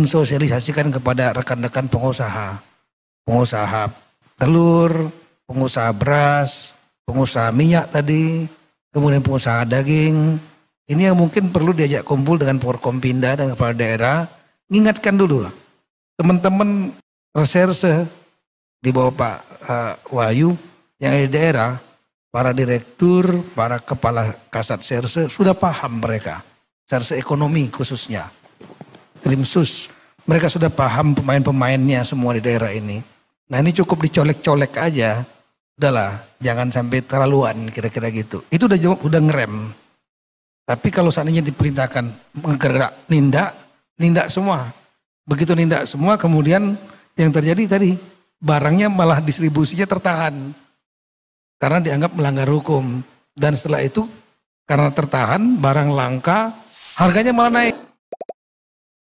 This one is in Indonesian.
mensosialisasikan kepada rekan-rekan pengusaha. Pengusaha telur, pengusaha beras, pengusaha minyak tadi, kemudian pengusaha daging. Ini yang mungkin perlu diajak kumpul dengan Porkompinda dan kepala daerah. Ingatkan dulu Teman-teman reserse di bawah Pak uh, Wahyu yang ada di daerah, para direktur, para kepala kasat serse sudah paham mereka. Serse ekonomi khususnya krimsus. Mereka sudah paham pemain-pemainnya semua di daerah ini. Nah ini cukup dicolek-colek aja. Udahlah, jangan sampai terlaluan kira-kira gitu. Itu udah udah ngerem. Tapi kalau seandainya diperintahkan menggerak nindak, nindak semua. Begitu nindak semua kemudian yang terjadi tadi barangnya malah distribusinya tertahan. Karena dianggap melanggar hukum. Dan setelah itu karena tertahan barang langka harganya malah naik.